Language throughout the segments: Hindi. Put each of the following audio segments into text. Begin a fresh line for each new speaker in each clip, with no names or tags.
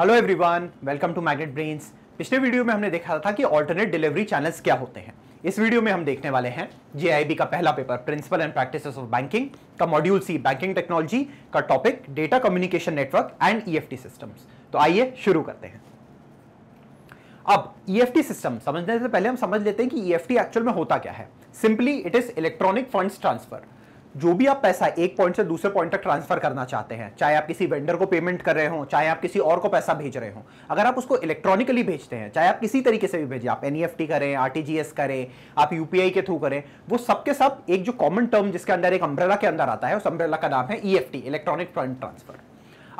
hello everyone welcome to Magnet Brains पिछले वीडियो में हमने देखा था कि ऑल्टरनेट डिलीवरी चैनल्स क्या होते हैं इस वीडियो में हम देखने वाले हैं जेआईबी का पहला paper principle and practice of banking का मॉड्यूल सी बैंकिंग टेक्नोलॉजी का topic data communication network and E systems तो आइए शुरू करते हैं अब ई e सिस्टम समझने से पहले हम समझ लेते हैं कि ई e एक्चुअल में होता क्या है simply it is electronic funds transfer जो भी आप पैसा एक पॉइंट से दूसरे पॉइंट तक ट्रांसफर करना चाहते हैं चाहे आप किसी वेंडर को पेमेंट कर रहे हो चाहे आप किसी और को पैसा भेज रहे हो अगर आप उसको इलेक्ट्रॉनिकली भेजते हैं चाहे आप किसी तरीके से भी भेजें आप एन e करें आर करें आप यूपीआई के थ्रू करें वो सबके सब एक जो कॉमन टर्म जिसके अंदर एक अम्ब्रेला के अंदर आता है उस अम्ब्रेला का नाम है टी इलेक्ट्रॉनिक फंड ट्रांसफर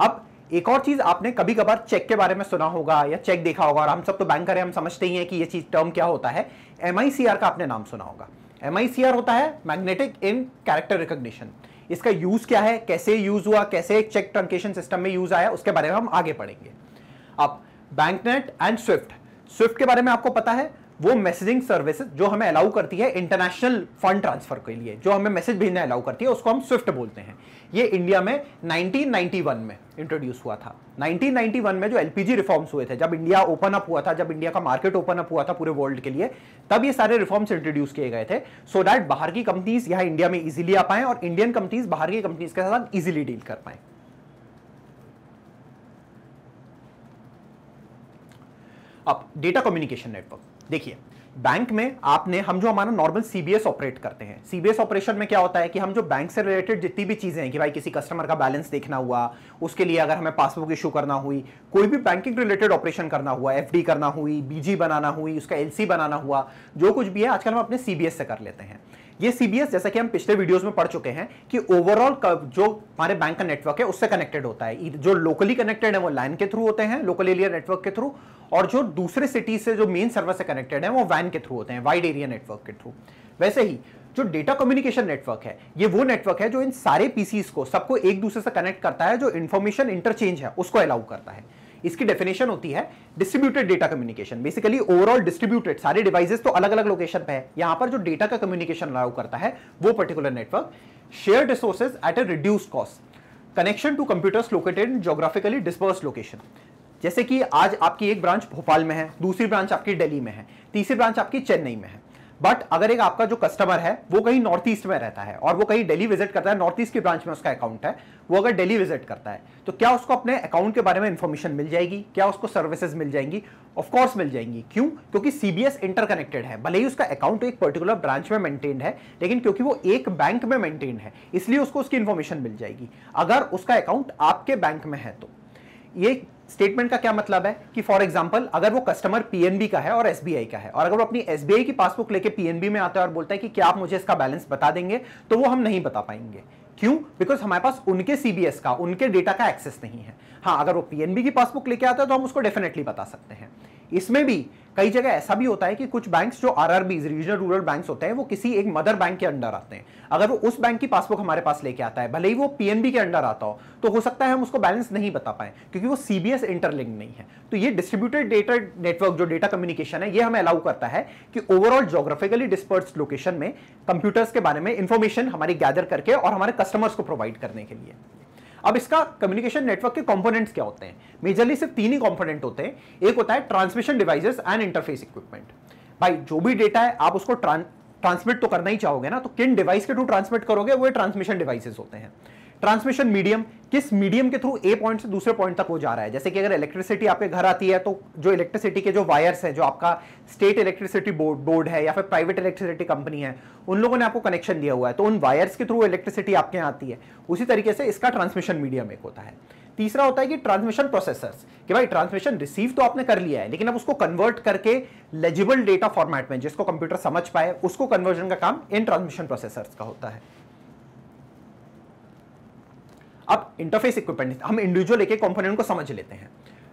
अब एक और चीज आपने कभी कभार चेक के बारे में सुना होगा या चेक देखा होगा और हम सब तो बैंकर हैं हम समझते ही हैं कि ये चीज टर्म क्या होता है एम का आपने नाम सुना होगा एम होता है मैग्नेटिक इन कैरेक्टर रिकग्निशन इसका यूज क्या है कैसे यूज हुआ कैसे एक चेक ट्रंकेशन सिस्टम में यूज आया उसके बारे में हम आगे पढ़ेंगे अब बैंकनेट एंड स्विफ्ट स्विफ्ट के बारे में आपको पता है वो मैसेजिंग सर्विसेज जो हमें अलाउ करती है इंटरनेशनल फंड ट्रांसफर के लिए जो हमें मैसेज भेजना अलाउ करती है उसको हम स्विफ्ट बोलते हैं ये इंडिया में 1991 में इंट्रोड्यूस हुआ था 1991 में जो एलपीजी रिफॉर्म्स हुए थे जब इंडिया ओपन अप हुआ था जब इंडिया का मार्केट ओपन अप हुआ था पूरे वर्ल्ड के लिए तब ये सारे रिफॉर्म्स इंट्रोड्यूस किए गए थे सो so दैट बाहर की कंपनीज यहाँ इंडिया में इजिली आ पाए और इंडियन कंपनीज बाहर की कंपनीज के साथ इजिली डील कर पाए अब डेटा कम्युनिकेशन नेटवर्क देखिए बैंक में आपने हम जो हमारा नॉर्मल सीबीएस ऑपरेट करते हैं सीबीएस ऑपरेशन में क्या होता है कि हम जो बैंक से रिलेटेड जितनी भी चीज़ें हैं कि भाई किसी कस्टमर का बैलेंस देखना हुआ उसके लिए अगर हमें पासबुक इशू करना हुई कोई भी बैंकिंग रिलेटेड ऑपरेशन करना हुआ एफडी करना हुई बीजी बनाना हुई उसका एलसी बनाना हुआ जो कुछ भी है आजकल हम अपने सीबीएस से कर लेते हैं ये सीबीएस जैसा कि हम पिछले वीडियोस में पढ़ चुके हैं कि ओवरऑल जो हमारे बैंक का नेटवर्क है उससे कनेक्टेड होता है जो लोकली कनेक्टेड है वो लाइन के थ्रू होते हैं लोकल एरिया नेटवर्क के थ्रू और जो दूसरे सिटी से जो मेन सर्वर से कनेक्टेड है वो वैन के थ्रू होते हैं वाइड एरिया नेटवर्क के थ्रू वैसे ही जो डेटा कम्युनिकेशन नेटवर्क है ये वो नेटवर्क है जो इन सारे पीसीज को सबको एक दूसरे से कनेक्ट करता है जो इन्फॉर्मेशन इंटरचेंज है उसको अलाउ करता है इसकी डेफिनेशन होती है distributed data communication basically overall distributed सारे डिवाइसेस तो अलग अलग लोकेशन पे है यहाँ पर जो डेटा का कम्युनिकेशन अलाउ करता है वो particular network share resources at a reduce cost connection to computers located in geographically disperse location जैसे कि आज आपकी एक ब्रांच भोपाल में है दूसरी ब्रांच आपकी दिल्ली में है तीसरी ब्रांच आपकी चेन्नई में है बट अगर एक आपका जो कस्टमर है वो कहीं नॉर्थ ईस्ट में रहता है और वो कहीं डेली विजिट करता है नॉर्थ ईस्ट की ब्रांच में उसका अकाउंट है वो अगर डेली विजिट करता है तो क्या उसको अपने अकाउंट के बारे में इन्फॉर्मेशन मिल जाएगी क्या उसको सर्विसेज मिल जाएंगी ऑफकोर्स मिल जाएंगी क्यों क्योंकि सीबीएस इंटरकनेक्टेड है भले ही उसका अकाउंट एक पर्टिकुलर ब्रांच में मेंटेन है लेकिन क्योंकि वो एक बैंक में मेंटेन है इसलिए उसको उसकी इन्फॉर्मेशन मिल जाएगी अगर उसका अकाउंट आपके बैंक में है तो ये स्टेटमेंट का क्या मतलब है कि फॉर एग्जाम्पल अगर वो कस्टमर पीएनबी का है और एसबीआई का है और अगर वो अपनी एसबीआई की पासबुक लेके पीएनबी में आता है और बोलता है कि क्या आप मुझे इसका बैलेंस बता देंगे तो वो हम नहीं बता पाएंगे क्यों बिकॉज हमारे पास उनके सीबीएस का उनके डेटा का एक्सेस नहीं है हाँ अगर वो पीएनबी की पासबुक लेके आता है तो हम उसको डेफिनेटली बता सकते हैं इसमें भी कई जगह ऐसा भी होता है कि कुछ बैंक्स जो आर रीजनल रूरल बैंक्स होते हैं वो किसी एक मदर बैंक के अंडर आते हैं अगर वो उस बैंक की पासबुक हमारे पास लेके आता है भले ही वो पीएनबी के अंडर आता हो तो हो सकता है हम उसको बैलेंस नहीं बता पाए क्योंकि वो सीबीएस इंटरलिंक नहीं है तो ये डिस्ट्रीब्यूटेड डेटा नेटवर्क जो डेटा कम्युनिकेशन है ये हमें अलाउ करता है कि ओवरऑल जोग्राफिकली डिस्पर्स लोकेशन में कंप्यूटर्स के बारे में इंफॉर्मेशन हमारी गैदर करके और हमारे कस्टमर्स को प्रोवाइड करने के लिए अब इसका कम्युनिकेशन नेटवर्क के कंपोनेंट्स क्या होते हैं मेजरली सिर्फ तीन ही कंपोनेंट होते हैं एक होता है transmission devices and interface equipment भाई जो भी डेटा है आप उसको ट्रांसमिट तो करना ही चाहोगे ना तो किन डिवाइस के थ्रू ट्रांसमिट करोगे वो ट्रांसमिशन डिवाइसेस होते हैं ट्रांसमिशन मीडियम किस मीडियम के थ्रू ए पॉइंट से दूसरे पॉइंट तक हो जा रहा है जैसे कि अगर इलेक्ट्रिसिटी आपके घर आती है तो जो इलेक्ट्रिसिटी के जो वायर्स हैं जो आपका स्टेट इलेक्ट्रिसिटी बोर्ड बोर्ड है या फिर प्राइवेट इलेक्ट्रिसिटी कंपनी है उन लोगों ने आपको कनेक्शन दिया हुआ है तो उन वायर्स के थ्रू इलेक्ट्रिसिटी आपके यहाँ आती है उसी तरीके से इसका ट्रांसमिशन मीडियम एक होता है तीसरा होता है कि ट्रांसमिशन प्रोसेसर्स कि भाई ट्रांसमिशन रिसीव तो आपने कर लिया है लेकिन अब उसको कन्वर्ट करके लेजिबल डेटा फॉर्मेट में जिसको कंप्यूटर समझ पाए उसको कन्वर्जन का काम इन ट्रांसमिशन प्रोसेसर्स का होता है अब इंटरफेस इक्विपमेंट हम इंडिविजुअल एक एक कॉम्पोनेंट को समझ लेते हैं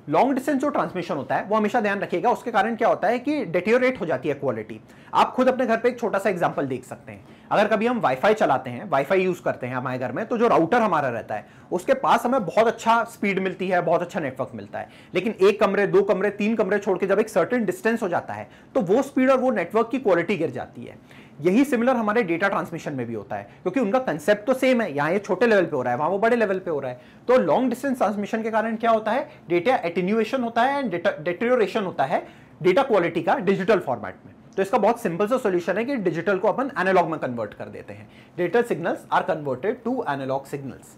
लॉन्ग डिस्टेंस जो ट्रांसमिशन होता है वो हमेशा ध्यान रखिएगा उसके कारण क्या होता है कि डेटियोरेट हो जाती है क्वालिटी आप खुद अपने घर पे एक छोटा सा एग्जांपल देख सकते हैं अगर कभी हम वाईफाई चलाते हैं वाईफाई यूज़ करते हैं हमारे घर में तो जो राउटर हमारा रहता है उसके पास हमें बहुत अच्छा स्पीड मिलती है बहुत अच्छा नेटवर्क मिलता है लेकिन एक कमरे दो कमरे तीन कमरे छोड़ के जब एक सर्टन डिस्टेंस हो जाता है तो वो स्पीड और वो नेटवर्क की क्वालिटी गिर जाती है यही सिमिलर हमारे डेटा ट्रांसमिशन में भी होता है क्योंकि उनका कंसेप्ट तो सेम है यहाँ ये छोटे लेवल पे हो रहा है वहां वो बड़े लेवल पे हो रहा है तो लॉन्ग डिस्टेंस ट्रांसमिशन के कारण क्या होता है डेटा एटिन्यूएशन होता है एंड डेटा होता है डेटा क्वालिटी का डिजिटल फॉर्मेट में तो इसका बहुत सिंपल सा सोल्यूशन है कि डिजिटल को अपन एनालॉग में कन्वर्ट कर देते हैं data signals are converted to analogue signals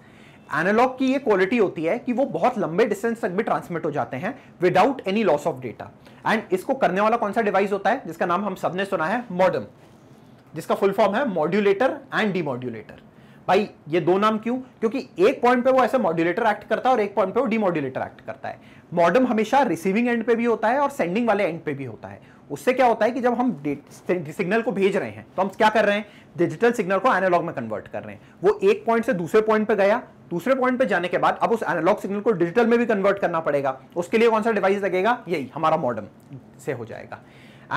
analogue की ये क्वालिटी होती है कि वो बहुत लंबे डिस्टेंस तक भी ट्रांसमिट हो जाते हैं without any loss of data and इसको करने वाला कौन सा डिवाइस होता है जिसका नाम हम सबने सुना है मॉडर्म जिसका फुल फॉर्म है मॉड्यूलेटर एंड डीमोड्यूलेटर भाई ये दो नाम क्यों क्योंकि एक पॉइंट पे वो ऐसे मॉड्यूलेटर एक्ट करता है और एक पॉइंट पे वो डीमोड्यूलेटर एक्ट करता है मॉडम हमेशा रिसीविंग एंड पे भी होता है और सेंडिंग वाले एंड पे भी होता है उससे क्या होता है कि जब हम सिग्नल को भेज रहे हैं तो हम क्या कर रहे हैं डिजिटल सिग्नल को एनालॉग में कन्वर्ट कर रहे हैं वो एक पॉइंट से दूसरे पॉइंट पे गया दूसरे पॉइंट पे जाने के बाद अब उस एनालॉग सिग्नल को डिजिटल में भी कन्वर्ट करना पड़ेगा उसके लिए कौन सा डिवाइस लगेगा यही हमारा मॉडम से हो जाएगा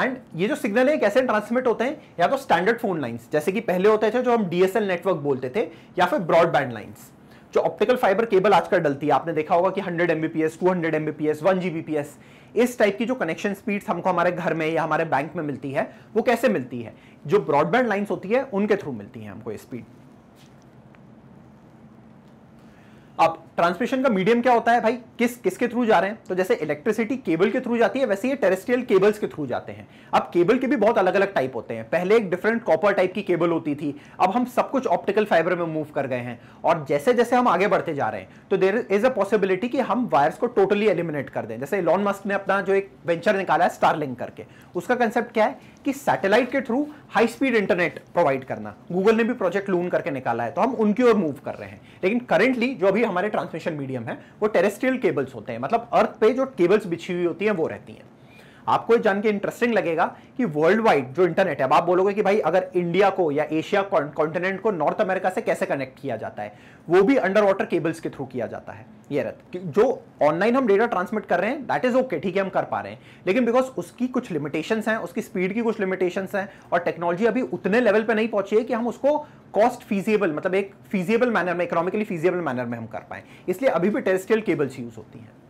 एंड ये जो सिग्नल है कैसे ट्रांसमिट होते हैं या तो स्टैंडर्ड फोन लाइंस जैसे कि पहले होते थे जो हम डीएसएल नेटवर्क बोलते थे या फिर ब्रॉडबैंड लाइंस जो ऑप्टिकल फाइबर केबल आजकल डलती है आपने देखा होगा कि 100 एमबीपीएस 200 एमबीपीएस 1 जीबीपीएस इस टाइप की जो कनेक्शन स्पीड्स हमको हमारे घर में या हमारे बैंक में मिलती है वो कैसे मिलती है जो ब्रॉडबैंड लाइन्स होती है उनके थ्रू मिलती है हमको स्पीड अब ट्रांसमिशन का मीडियम क्या होता है भाई किस किसके थ्रू जा रहे हैं तो जैसे इलेक्ट्रिसिटी केबल के थ्रू जाती है वैसे ये टेरेस्ट्रियल केबल्स के थ्रू जाते हैं अब केबल के भी बहुत अलग अलग टाइप होते हैं पहले एक डिफरेंट कॉपर टाइप की केबल होती थी अब हम सब कुछ ऑप्टिकल फाइबर में मूव कर गए हैं और जैसे जैसे हम आगे बढ़ते जा रहे हैं तो देर इज अ पॉसिबिलिटी कि हम वायर्स को टोटली एलिमिनेट कर दें जैसे लॉन मस्क ने अपना जो एक वेंचर निकाला है स्टारलिंक करके उसका कंसेप्ट क्या है कि सैटेलाइट के through high speed internet provide करना गूगल ने भी प्रोजेक्ट लून करके निकाला है तो हम उनकी ओर मूव कर रहे हैं लेकिन करेंटली जो अभी हमारे ट्रांस ट्रांसमिशन मीडियम है वो टेरेस्ट्रियल केबल्स होते हैं मतलब अर्थ पे जो केबल्स बिछी हुई होती हैं वो रहती हैं आपको ये जान के इंटरेस्टिंग लगेगा कि वर्ल्ड वाइड जो इंटरनेट है आप बोलोगे कि भाई अगर इंडिया को या एशिया कॉन्टिनेंट को नॉर्थ अमेरिका से कैसे कनेक्ट किया जाता है वो भी अंडर वाटर केबल्स के थ्रू किया जाता है ये रथ जो ऑनलाइन हम डेटा ट्रांसमिट कर रहे हैं दैट इज ओके ठीक है हम कर पा रहे हैं लेकिन बिकॉज उसकी कुछ लिमिटेशन हैं उसकी स्पीड की कुछ लिमिटेशन हैं और टेक्नोलॉजी अभी उतने लेवल पर नहीं पहुंची है कि हम उसको कॉस्ट फीजिएबल मतलब एक फीजिएबल मैनर में इकोनॉमिकली फीजिएबल मैनर में हम कर पाए इसलिए अभी भी टेरिस्ट्रियल केबल्स यूज होती हैं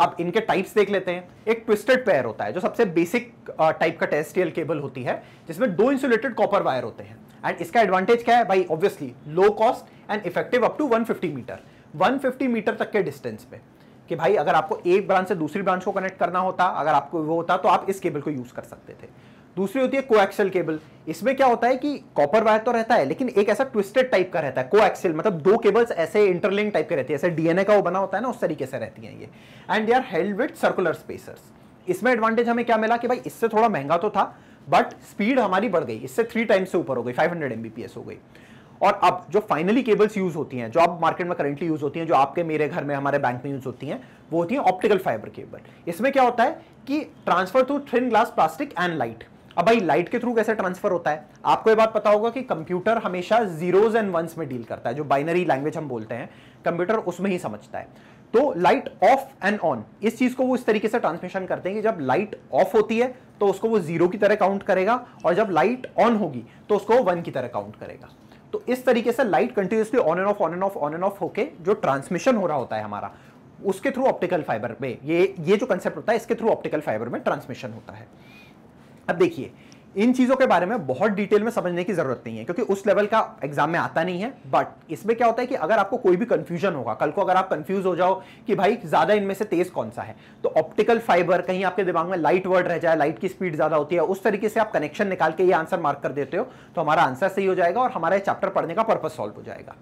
अब इनके टाइप्स देख लेते हैं एक ट्विस्टेड पेयर होता है जो सबसे बेसिक टाइप का टेस्टियल केबल होती है जिसमें दो इंसुलेटेड कॉपर वायर होते हैं एंड इसका एडवांटेज क्या है भाई obviously low cost and effective up to 150 metre 150 metre तक के डिस्टेंस पे कि भाई अगर आपको एक ब्रांच से दूसरी ब्रांच को कनेक्ट करना होता अगर आपको वो होता तो आप इस केबल को यूज कर सकते थे दूसरी होती है कोएक्सल केबल इसमें क्या होता है कि कॉपर वायर तो रहता है लेकिन एक ऐसा ट्विस्टेड टाइप का रहता है कोएक्सल मतलब दो केबल्स ऐसे इंटरलिंक टाइप के रहती है ऐसे डीएनए का वो बना होता है ना उस तरीके से रहती है ये and they are held with circular spacers इसमें एडवांटेज हमें क्या मिला कि भाई इससे थोड़ा महंगा तो था बट स्पीड हमारी बढ़ गई इससे थ्री टाइम से ऊपर हो गई फाइव हंड्रेड हो गई और अब जो फाइनली केबल्स यूज होती हैं जो अब मार्केट में करंटली यूज होती हैं जो आपके मेरे घर में हमारे बैंक में यूज होती हैं वो होती हैं ऑप्टिकल फाइबर केबल इसमें क्या होता है कि transfer to thin glass plastic and light अब भाई लाइट के थ्रू कैसे ट्रांसफर होता है आपको ये बात पता होगा कि कंप्यूटर हमेशा जीरोज एंड वंस में डील करता है जो बाइनरी लैंग्वेज हम बोलते हैं कंप्यूटर उसमें ही समझता है तो लाइट ऑफ एंड ऑन इस चीज को वो इस तरीके से ट्रांसमिशन करते हैं कि जब लाइट ऑफ होती है तो उसको वो जीरो की तरह काउंट करेगा और जब लाइट ऑन होगी तो उसको वन की तरह काउंट करेगा तो इस तरीके से light continuously on and off on and off on and off होके जो ट्रांसमिशन हो रहा होता है हमारा उसके थ्रू ऑप्टिकल फाइबर में ये ये जो कंसेप्ट होता है इसके थ्रू ऑप्टिकल फाइबर में ट्रांसमिशन होता है अब देखिए इन चीज़ों के बारे में बहुत डिटेल में समझने की ज़रूरत नहीं है क्योंकि उस लेवल का एग्जाम में आता नहीं है बट इसमें क्या होता है कि अगर आपको कोई भी कंफ्यूजन होगा कल को अगर आप कंफ्यूज हो जाओ कि भाई ज़्यादा इनमें से तेज़ कौन सा है तो ऑप्टिकल फाइबर कहीं आपके दिमाग में लाइट वर्ड रह जाए लाइट की स्पीड ज़्यादा होती है उस तरीके से आप कनेक्शन निकाल के ये आंसर मार्क कर देते हो तो हमारा आंसर सही हो जाएगा और हमारा चैप्टर पढ़ने का पर्पज सॉल्व हो जाएगा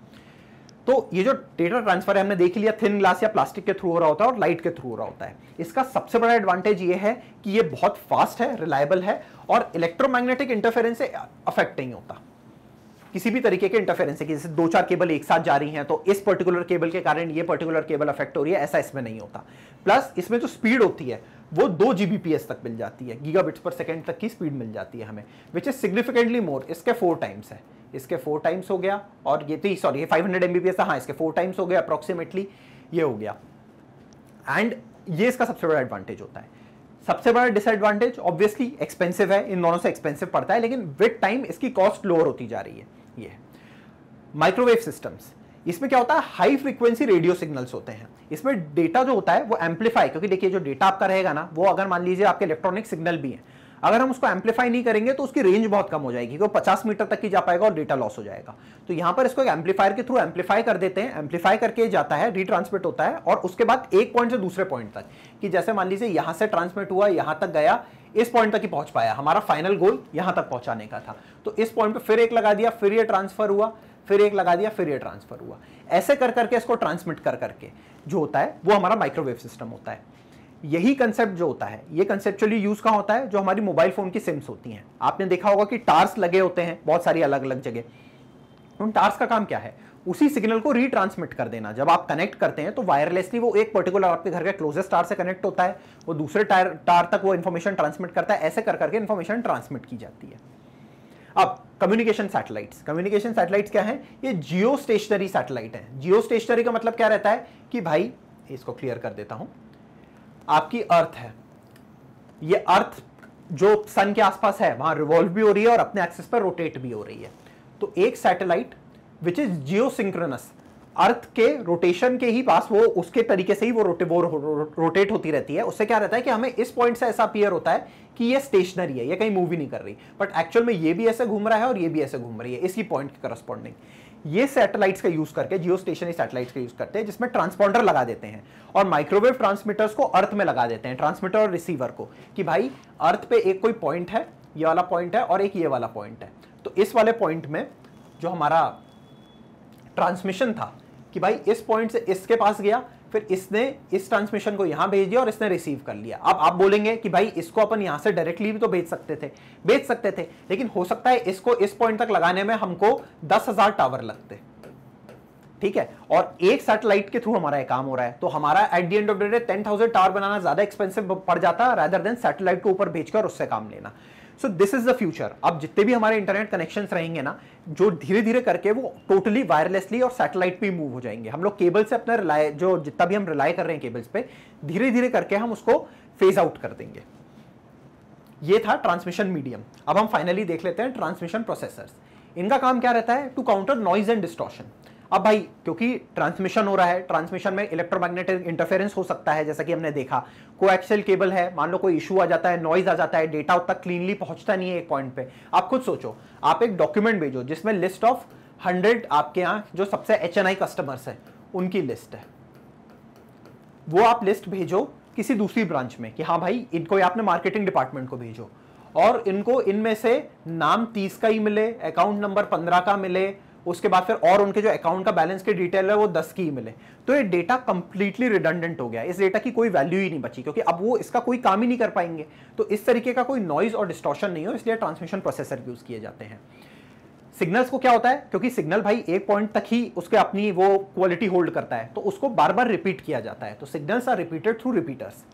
तो ये जो डेटा ट्रांसफर है हमने देख लिया थिन ग्लास या प्लास्टिक के थ्रू हो रहा होता है और लाइट के थ्रू हो रहा होता है इसका सबसे बड़ा एडवांटेज ये है कि ये बहुत फास्ट है रिलायबल है और इलेक्ट्रोमैग्नेटिक इंटरफेरेंस से अफेक्ट नहीं होता किसी भी तरीके के इंटरफेरेंस है कि जैसे दो चार केबल एक साथ जा रही हैं तो इस पर्टिकुलर केबल के कारण ये पर्टिकुलर केबल अफेक्ट हो रही है ऐसा इसमें नहीं होता प्लस इसमें जो स्पीड होती है वो दो जी तक मिल जाती है गीगा पर सेकेंड तक की स्पीड मिल जाती है हमें विच इज सिग्निफिकेंटली मोर इसके फोर टाइम्स है इसके फोर टाइम्स हो गया और ये थी तो, सॉरी ये 500 हंड्रेड एमबीपीएस हाँ इसके फोर टाइम्स हो गया अप्रोक्सीमेटली ये हो गया एंड ये इसका सबसे बड़ा एडवांटेज होता है सबसे बड़ा डिसएडवांटेज ऑब्वियसली एक्सपेंसिव है इन दोनों से एक्सपेंसिव पड़ता है लेकिन विद टाइम इसकी कॉस्ट लोअर होती जा रही है ये माइक्रोवेव सिस्टम्स इसमें क्या होता है हाई फ्रीक्वेंसी रेडियो सिग्नल्स होते हैं इसमें डेटा जो होता है वो एम्पलीफाई क्योंकि देखिए जो डेटा आपका रहेगा ना वो अगर मान लीजिए आपके इलेक्ट्रॉनिक सिग्नल भी हैं अगर हम उसको एम्पलीफाई नहीं करेंगे तो उसकी रेंज बहुत कम हो जाएगी वो पचास मीटर तक ही जा पाएगा और डेटा लॉस हो जाएगा तो यहां पर इसको एम्पलीफायर के थ्रू एम्पलीफाई कर देते हैं एम्पलीफाई करके जाता है रिट्रांसमिट होता है और उसके बाद एक पॉइंट से दूसरे पॉइंट तक कि जैसे मान लीजिए यहां से ट्रांसमिट हुआ यहां तक गया इस पॉइंट तक ही पहुंच पाया हमारा फाइनल गोल यहां तक पहुंचाने का था तो इस पॉइंट पे फिर एक लगा दिया फिर ये ट्रांसफर हुआ फिर एक लगा दिया फिर ये ट्रांसफर हुआ ऐसे कर करके इसको ट्रांसमिट कर करके जो होता है वो हमारा माइक्रोवेव सिस्टम होता है यही कंसेप्ट जो होता है ये कंसेप्चुअली यूज का होता है जो हमारी मोबाइल फोन की सिम्स होती हैं आपने देखा होगा कि टार्स लगे होते हैं बहुत सारी अलग अलग जगह उन टार्स का काम क्या है उसी सिग्नल को रिट्रांसमिट कर देना जब आप कनेक्ट करते हैं तो वायरलेसली वो एक पर्टिकुलर आपके घर के क्लोजेस्ट टार से कनेक्ट होता है वो दूसरे टार टार तक वो इन्फॉर्मेशन ट्रांसमिट करता है ऐसे कर करके इन्फॉर्मेशन ट्रांसमिट की जाती है अब कम्युनिकेशन सैटेलाइट्स कम्युनिकेशन सैटेलाइट्स क्या हैं ये जियो स्टेशनरी सैटेलाइट हैं जियो स्टेशनरी का मतलब क्या रहता है कि भाई इसको क्लियर कर देता हूं आपकी अर्थ है ये अर्थ जो सन के आसपास है वहां रिवॉल्व भी हो रही है और अपने एक्सिस पर रोटेट भी हो रही है तो एक satellite which is geosynchronous earth के रोटेशन के ही पास वो उसके तरीके से ही वो रोटे वो रोटेट होती रहती है उससे क्या रहता है कि हमें इस पॉइंट से ऐसा अपीयर होता है कि ये स्टेशनरी है ये कहीं मूव ही नहीं कर रही बट एक्चुअल में ये भी ऐसे घूम रहा है और ये भी ऐसे घूम रही है इसी पॉइंट के करस्पॉन्डिंग ये सैटेलाइट्स का यूज करके जियो स्टेशन सैटेलाइट्स का यूज करते हैं जिसमें ट्रांसपॉन्डर लगा देते हैं और माइक्रोवेव ट्रांसमीटर्स को अर्थ में लगा देते हैं ट्रांसमीटर और रिसीवर को कि भाई अर्थ पे एक कोई पॉइंट है ये वाला पॉइंट है और एक ये वाला पॉइंट है तो इस वाले पॉइंट में जो हमारा ट्रांसमिशन था कि भाई इस पॉइंट से इसके पास गया फिर इसने इस ट्रांसमिशन को यहां भेज दिया और इसने रिसीव कर लिया अब आप बोलेंगे कि भाई इसको अपन यहां से डायरेक्टली भी तो भेज सकते थे भेज सकते थे लेकिन हो सकता है इसको इस पॉइंट तक लगाने में हमको दस हजार टावर लगते ठीक है और एक सैटेलाइट के थ्रू हमारा एक काम हो रहा है तो हमारा at the end of the day ten thousand tower बनाना ज्यादा एक्सपेंसिव पड़ जाता है रेदर देन सैटेलाइट को ऊपर भेजकर उससे काम लेना so this is the future अब जितने भी हमारे इंटरनेट कनेक्शन रहेंगे ना जो धीरे धीरे करके वो टोटली वायरलेसली और सैटेलाइट पे मूव हो जाएंगे हम लोग केबल से अपना रिलाय जो जितना भी हम रिलाय कर रहे हैं केबल्स पे धीरे धीरे करके हम उसको फेज आउट कर देंगे ये था ट्रांसमिशन मीडियम अब हम फाइनली देख लेते हैं ट्रांसमिशन प्रोसेसर्स इनका काम क्या रहता है to counter noise and distortion अब भाई क्योंकि ट्रांसमिशन हो रहा है ट्रांसमिशन में इलेक्ट्रोमैग्नेटिक इंटरफेरेंस हो सकता है जैसा कि हमने देखा कोएक्सल केबल है मान लो कोई इशू आ जाता है नॉइज आ जाता है डेटा उतना क्लीनली पहुंचता नहीं है एक पॉइंट पे आप खुद सोचो आप एक डॉक्यूमेंट भेजो जिसमें लिस्ट ऑफ हंड्रेड आपके यहाँ जो सबसे एच कस्टमर्स है उनकी लिस्ट है वो आप लिस्ट भेजो किसी दूसरी ब्रांच में कि हाँ भाई इनको आपने मार्केटिंग डिपार्टमेंट को भेजो और इनको इनमें से नाम तीस का ही मिले अकाउंट नंबर पंद्रह का मिले उसके बाद फिर और उनके जो अकाउंट का बैलेंस की डिटेल है वो दस की मिले तो ये डेटा कंप्लीटली रिडंडेंट हो गया इस डेटा की कोई वैल्यू ही नहीं बची क्योंकि अब वो इसका कोई काम ही नहीं कर पाएंगे तो इस तरीके का कोई नॉइज और डिस्टॉर्शन नहीं हो इसलिए ट्रांसमिशन प्रोसेसर यूज किए जाते हैं सिग्नल्स को क्या होता है क्योंकि सिग्नल भाई एक पॉइंट तक ही उसके अपनी वो क्वालिटी होल्ड करता है तो उसको बार बार रिपीट किया जाता है तो signals are repeated through repeaters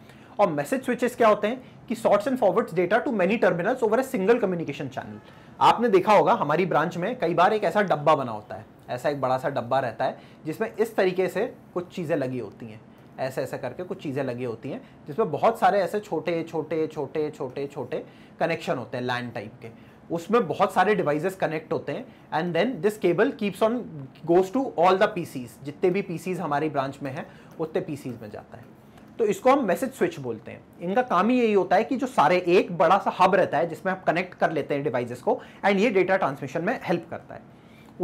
और मैसेज स्विचेस क्या होते हैं कि shorts and forwards data to many terminals over a single communication channel आपने देखा होगा हमारी ब्रांच में कई बार एक ऐसा डब्बा बना होता है ऐसा एक बड़ा सा डब्बा रहता है जिसमें इस तरीके से कुछ चीज़ें लगी होती हैं ऐसे ऐसे करके कुछ चीज़ें लगी होती हैं जिसमें बहुत सारे ऐसे छोटे छोटे छोटे छोटे छोटे कनेक्शन होते हैं लैंड टाइप के उसमें बहुत सारे डिवाइसेस कनेक्ट होते हैं and then this cable keeps on goes to all the PCs जितने भी पीसीज हमारी ब्रांच में हैं उतने पीसीज में जाता है तो इसको हम मैसेज स्विच बोलते हैं इनका काम ही यही होता है कि जो सारे एक बड़ा सा हब रहता है जिसमें आप कनेक्ट कर लेते हैं डिवाइसेस को एंड ये डेटा ट्रांसमिशन में हेल्प करता है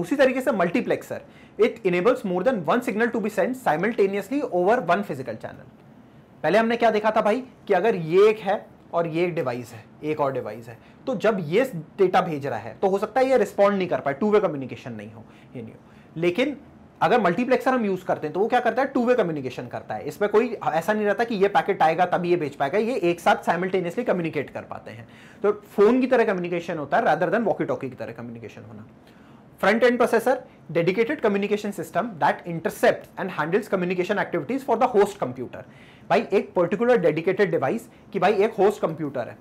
उसी तरीके से multiplexer it enables more than one signal to be send simultaneously over one physical channel पहले हमने क्या देखा था भाई कि अगर ये एक है और ये एक डिवाइस है एक और डिवाइस है तो जब ये डेटा भेज रहा है तो हो सकता है ये रिस्पॉन्ड नहीं कर पाए टू वे कम्युनिकेशन नहीं हो ये नहीं हो लेकिन अगर मल्टीप्लेक्सर हम यूज करते हैं तो वो क्या करता है टू वे कम्युनिकेशन करता है इसमें कोई ऐसा नहीं रहता कि ये पैकेट आएगा तभी ये भेज पाएगा ये एक साथ साइमल्टेनियसली कम्युनिकेट कर पाते हैं तो फोन की तरह कम्युनिकेशन होता है राधर देन वॉकी टॉकी की तरह कम्युनिकेशन होना front end processor dedicated communication system that intercept and handles communication activities for the host computer भाई एक पर्टिकुलर डेडिकेटेड डिवाइस कि भाई एक होस्ट कंप्यूटर है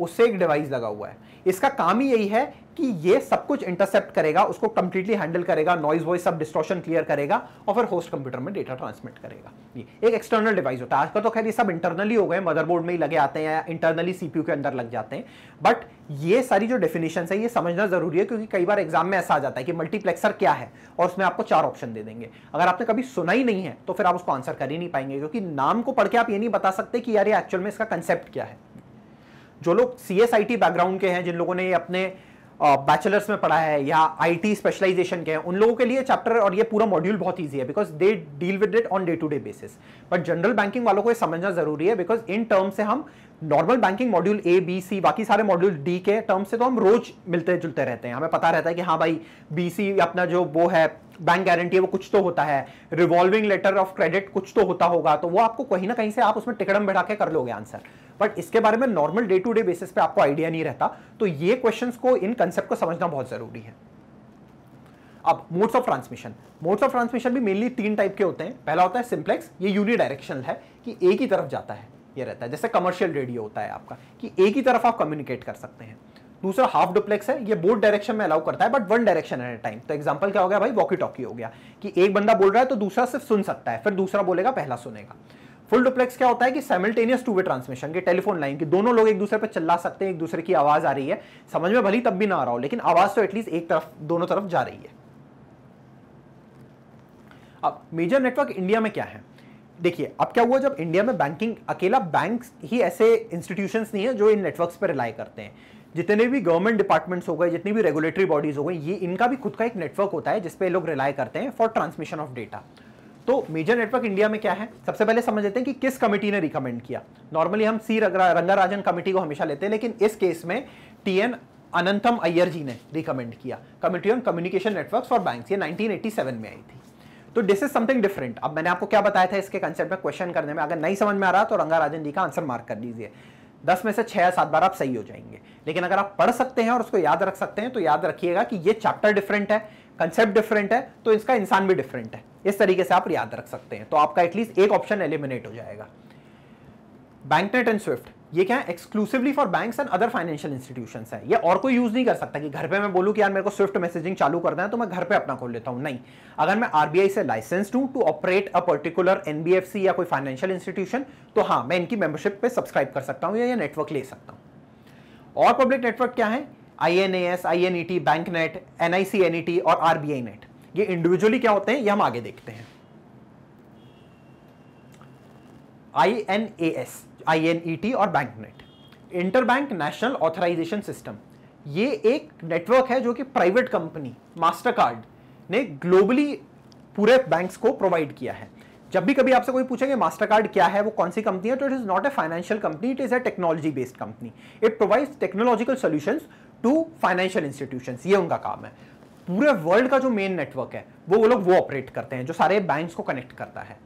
उससे एक डिवाइस लगा हुआ है इसका काम ही यही है कि ये सब कुछ इंटरसेप्ट करेगा उसको कंप्लीटली हैंडल करेगा नॉइज वॉइस सब डिस्ट्रॉशन क्लियर करेगा और फिर होस्ट कंप्यूटर में डेटा ट्रांसमिट करेगा ये एक एक्सटर्नल डिवाइस होता है आजकल तो खैर ये सब इंटरनली हो गए मदरबोर्ड में ही लगे आते हैं या इंटरनली सीपीयू के अंदर लग जाते हैं बट ये सारी जो डेफिनेशन है ये समझना जरूरी है क्योंकि कई बार एग्जाम में ऐसा आ जाता है कि मल्टीप्लेक्सर क्या है और उसमें आपको चार ऑप्शन दे देंगे अगर आपने कभी सुना ही नहीं है तो फिर आप उसको आंसर कर ही नहीं पाएंगे क्योंकि नाम को पढ़ के आप ये नहीं बता सकते कि यार ये एक्चुअल में इसका कंसेप्ट क्या है जो लोग सी एस बैकग्राउंड के हैं जिन लोगों ने ये अपने बैचलर्स में पढ़ा है या आई टी स्पेशलाइजेशन के हैं उन लोगों के लिए चैप्टर और ये पूरा मॉड्यूल बहुत ईजी है because they deal with it on day to day basis but general banking वालों को ये समझना जरूरी है बिकॉज इन टर्म से हम normal banking module A B C बाकी सारे मॉड्यूल डी के टर्म से तो हम रोज मिलते जुलते रहते हैं हमें पता रहता है कि हाँ भाई बी सी अपना जो वो है बैंक गारंटी है वो कुछ तो होता है रिवॉल्विंग लेटर ऑफ क्रेडिट कुछ तो होता होगा तो वो आपको कहीं ना कहीं से आप उसमें टिकड़म बैठा के कर लोगे आंसर बट इसके बारे में normal day to day basis पे आपको आइडिया नहीं रहता तो ये क्वेश्चंस को इन कंसेप्ट को समझना बहुत जरूरी है अब modes of transmission modes of transmission भी मेनली तीन टाइप के होते हैं पहला होता है सिंप्लेक्स ये यूनिडायरेक्शनल है कि एक ही तरफ जाता है ये रहता है जैसे कमर्शियल रेडियो होता है आपका कि एक ही तरफ आप कम्युनिकेट कर सकते हैं दूसरा हाफ डुप्लेक्स है ये बोर्ड डायरेक्शन में अलाउ करता है but one direction at time तो एग्जाम्पल क्या हो गया भाई वॉकी टॉकी हो गया कि एक बंदा बोल रहा है तो दूसरा सिर्फ सुन सकता है फिर दूसरा बोलेगा पहला सुनेगा फुल डुप्लेक्स क्या होता है कि साइमल्टेनियस टू वे ट्रांसमिशन के टेलीफोन लाइन की दोनों लोग एक दूसरे पर चला सकते हैं एक दूसरे की आवाज आ रही है समझ में भली तब भी ना आ रहा हो लेकिन आवाज तो एटलीस्ट एक तरफ दोनों तरफ जा रही है अब मेजर नेटवर्क इंडिया में क्या है देखिए अब क्या हुआ जब इंडिया में बैंकिंग अकेला बैंक ही ऐसे इंस्टीट्यूशन नहीं है जो इन नेटवर्क पर रिलाई करते हैं जितने भी गवर्नमेंट डिपार्टमेंट्स हो गए जितनी भी रेगुलेटरी बॉडीज हो गई ये इनका भी खुद का एक नेटवर्क होता है जिसपे लोग रिलाई करते हैं फॉर ट्रांसमिशन ऑफ डेटा तो मेजर नेटवर्क इंडिया में क्या है सबसे पहले समझ लेते हैं कि किस कमेटी ने रिकमेंड किया नॉर्मली हम सी रंगाराजन कमेटी को हमेशा लेते हैं लेकिन इस केस में टी एन अनंतम अय्यर जी ने रिकमेंड किया committee on communication network for bank ये 1987 में आई थी तो दिस इज समथिंग डिफरेंट अब मैंने आपको क्या बताया था इसके कंसेप्ट में क्वेश्चन करने में अगर नहीं समझ में आ रहा तो रंगाराजन जी का आंसर मार्क कर दीजिए दस में से छह या सात बार आप सही हो जाएंगे लेकिन अगर आप पढ़ सकते हैं और उसको याद रख सकते हैं तो याद रखिएगा कि ये चैप्टर डिफरेंट है कंसेप्ट डिफरेंट है तो इसका इंसान भी डिफरेंट है इस तरीके से आप याद रख सकते हैं तो आपका एटलीस्ट एक ऑप्शन एलिमिनेट हो जाएगा बैंकनेट एंड स्विफ्ट ये क्या है exclusively for banks and other financial institution है ये और कोई यूज नहीं कर सकता कि घर पे मैं बोलूँ कि यार मेरे को स्विफ्ट मैसेजिंग चालू करना है तो मैं घर पे अपना खोल लेता हूँ नहीं अगर मैं आरबीआई से लाइसेंस हूँ to operate a particular NBFC या कोई फाइनेंशियल इंस्टीट्यूशन तो हाँ मैं इनकी मेंबरशिप पर सब्सक्राइब कर सकता हूँ या, या नेटवर्क ले सकता हूँ और पब्लिक नेटवर्क क्या है I N A S I N E T bank net N I C N E T और आरबीआई नेट ये इंडिविजुअली क्या होते हैं ये हम आगे देखते हैं I N A S I N E T और bank net interbank national authorisation system ये एक नेटवर्क है जो कि प्राइवेट कंपनी मास्टर कार्ड ने ग्लोबली पूरे बैंक्स को प्रोवाइड किया है जब भी कभी आपसे कोई पूछेंगे मास्टर कार्ड क्या है वो कौन सी कंपनी है तो it is not a financial company it is a technology based company it provides technological solution to financial institution ये उनका काम है पूरे वर्ल्ड का जो मेन नेटवर्क है वो वो लोग वो ऑपरेट करते हैं जो सारे बैंक्स को कनेक्ट करता है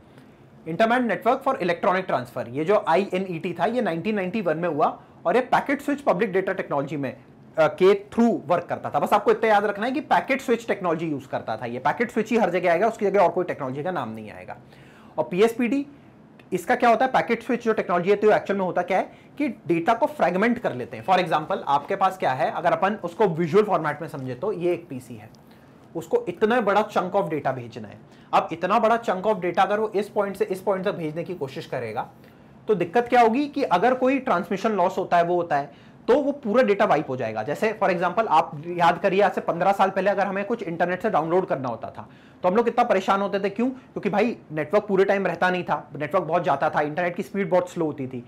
interbank network for electronic transfer ये जो आई e था ये 1991 में हुआ और ये packet switch public data technology में के थ्रू वर्क करता था बस आपको इतना याद रखना है कि पैकेट स्विच टेक्नोलॉजी यूज करता था ये पैकेट स्विच ही हर जगह आएगा उसकी जगह और कोई टेक्नोलॉजी का नाम नहीं आएगा और पीएसपीडी इसका क्या होता है पैकेट स्विच जो टेक्नोलॉजी है तो एक्चुअल में होता क्या है कि डेटा को फ्रेगमेंट कर लेते हैं फॉर एग्जाम्पल आपके पास क्या है अगर अपन उसको विजुअल फॉर्मेट में समझे तो ये एक पीसी है उसको इतना बड़ा चंक ऑफ डेटा भेजना है अब इतना बड़ा चंक ऑफ डेटा अगर वो इस पॉइंट से इस पॉइंट तक भेजने की कोशिश करेगा तो दिक्कत क्या होगी कि अगर कोई ट्रांसमिशन लॉस होता है वो होता है तो वो पूरा डेटा वाइप हो जाएगा जैसे फॉर एग्जाम्पल आप याद करिए आज से पंद्रह साल पहले अगर हमें कुछ इंटरनेट से डाउनलोड करना होता था तो हम लोग कितना परेशान होते थे क्यों क्योंकि भाई नेटवर्क पूरे टाइम रहता नहीं था नेटवर्क बहुत जाता था इंटरनेट की स्पीड बहुत स्लो होती थी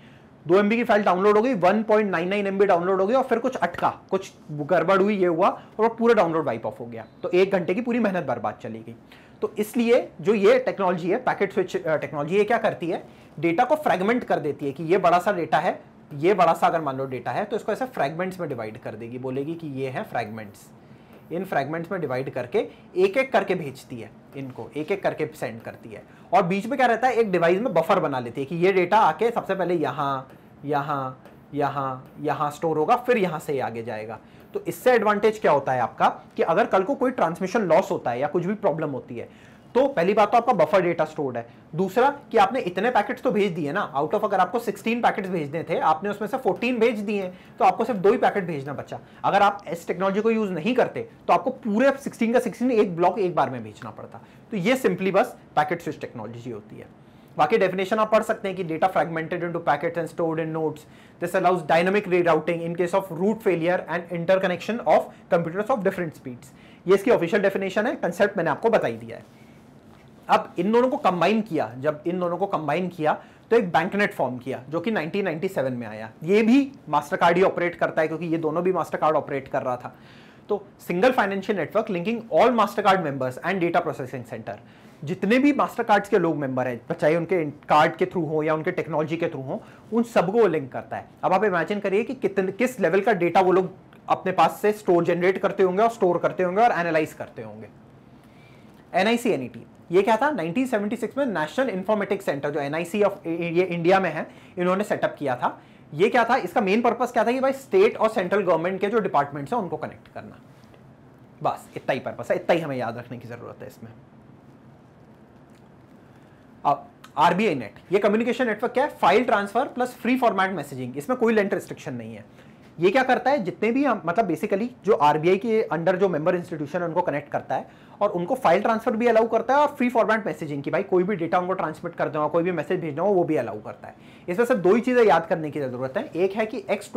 दो एम की फाइल डाउनलोड हो गई one point nine nine M download हो गई और फिर कुछ अटका कुछ गड़बड़ हुई ये हुआ और पूरा डाउनलोड वाइप ऑफ हो गया तो एक घंटे की पूरी मेहनत बर्बाद चली गई तो इसलिए जो ये टेक्नोलॉजी है पैकेट स्विच टेक्नोलॉजी ये क्या करती है डेटा को फ्रेगमेंट कर देती है कि ये बड़ा सा डेटा है ये बड़ा सा अगर मान लो डेटा है तो इसको ऐसे फ्रेगमेंट्स में डिवाइड कर देगी बोलेगी कि ये है फ्रेगमेंट्स इन फ्रेगमेंट्स में डिवाइड करके एक एक करके भेजती है इनको एक एक करके सेंड करती है और बीच में क्या रहता है एक डिवाइस में बफर बना लेती है कि ये डेटा आके सबसे पहले यहाँ यहाँ यहाँ यहाँ स्टोर होगा फिर यहाँ से आगे जाएगा तो इससे एडवांटेज क्या होता है आपका कि अगर कल को कोई ट्रांसमिशन लॉस होता है या कुछ भी प्रॉब्लम होती है तो पहली बात तो आपका बफर डेटा स्टोर्ड है दूसरा कि आपने इतने पैकेट्स तो भेज दिए ना आउट ऑफ अगर आपको 16 पैकेट्स भेजने थे आपने उसमें से 14 भेज दिए तो आपको सिर्फ दो ही पैकेट भेजना बचा अगर आप इस टेक्नोलॉजी को यूज नहीं करते तो आपको पूरे 16 का 16 एक ब्लॉक एक बार में भेजना पड़ता तो ये सिंपली बस पैकेट स्विच टेक्नोलॉजी होती है बाकी डेफिनेशन आप पढ़ सकते हैं कि data fragmented into packets and stored in nodes this allows dynamic rerouting in case of route failure and interconnection of computers of different speeds ये इसकी ऑफिशियल डेफिनेशन है कंसेप्ट मैंने आपको बताई दिया है अब इन दोनों को कंबाइन किया जब इन दोनों को कंबाइन किया तो एक बैंकनेट फॉर्म किया जो कि 1997 में आया ये भी मास्टर कार्ड ही ऑपरेट करता है क्योंकि ये दोनों भी मास्टर कार्ड ऑपरेट कर रहा था तो single financial network linking all Mastercard members and data processing centre जितने भी मास्टर कार्ड्स के लोग मेंबर हैं चाहे उनके कार्ड के थ्रू हो या उनके टेक्नोलॉजी के थ्रू हो उन सबको वो लिंक करता है अब आप इमेजिन करिए कि कितने किस लेवल का डेटा वो लोग अपने पास से स्टोर जनरेट करते होंगे और स्टोर करते होंगे और एनालाइज करते होंगे एनआईसी एनईटी ये क्या था 1976 में नेशनल इन्फॉर्मेटिक्स सेंटर जो एनआईसी ऑफ ये इंडिया में है इन्होंने सेटअप किया था ये क्या था इसका मेन पर्पज क्या था कि भाई स्टेट और सेंट्रल गवर्नमेंट के जो डिपार्टमेंट्स हैं उनको कनेक्ट करना बस इतना ही पर्पस है इतना ही हमें याद रखने की ज़रूरत है इसमें अब आरबीआई नेट ये कम्युनिकेशन नेटवर्क क्या है file transfer plus free format messaging इसमें कोई लेंट रिस्ट्रिक्शन नहीं है ये क्या करता है जितने भी मतलब बेसिकली जो आरबीआई के अंडर जो मेंबर इंस्टीट्यूशन है उनको कनेक्ट करता है और उनको फाइल ट्रांसफर भी अलाउ करता है और फ्री फॉर्मेट मैसेजिंग की भाई कोई भी डेटा उनको ट्रांसमिट कर दो कोई भी मैसेज भेजना हो वो भी अलाउ करता है इसमें सिर्फ दो ही चीज़ें याद करने की ज़रूरत है एक है कि एक्स